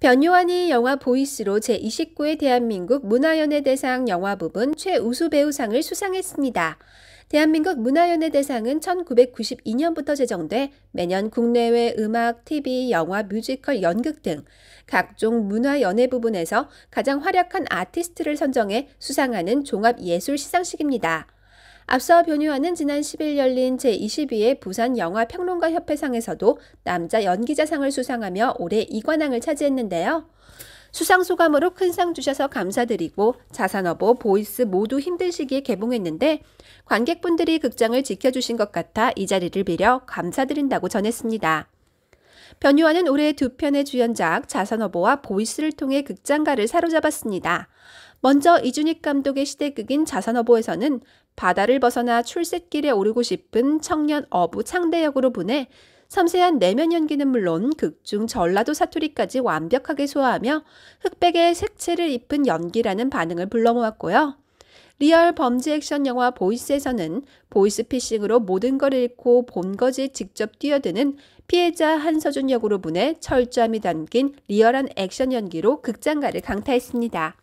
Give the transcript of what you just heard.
변요한이 영화 보이스로 제29회 대한민국 문화연예 대상 영화 부분 최우수 배우상을 수상했습니다. 대한민국 문화연예 대상은 1992년부터 제정돼 매년 국내외 음악, TV, 영화, 뮤지컬, 연극 등 각종 문화연예 부분에서 가장 활약한 아티스트를 선정해 수상하는 종합예술 시상식입니다. 앞서 변유아는 지난 10일 열린 제22회 부산 영화평론가협회상에서도 남자 연기자상을 수상하며 올해 2관왕을 차지했는데요. 수상 소감으로 큰 상 주셔서 감사드리고 자산어보 보이스 모두 힘든 시기에 개봉했는데 관객분들이 극장을 지켜주신 것 같아 이 자리를 빌려 감사드린다고 전했습니다. 변유아는 올해 두 편의 주연작 자선어보와 보이스를 통해 극장가를 사로잡았습니다. 먼저 이준익 감독의 시대극인 자산어보에서는 바다를 벗어나 출세길에 오르고 싶은 청년 어부 창대 역으로 보내 섬세한 내면 연기는 물론 극중 전라도 사투리까지 완벽하게 소화하며 흑백의 색채를 입은 연기라는 반응을 불러모았고요. 리얼 범죄 액션 영화 보이스에서는 보이스피싱으로 모든 걸 잃고 본거지에 직접 뛰어드는 피해자 한서준 역으로 분해 철저함이 담긴 리얼한 액션 연기로 극장가를 강타했습니다.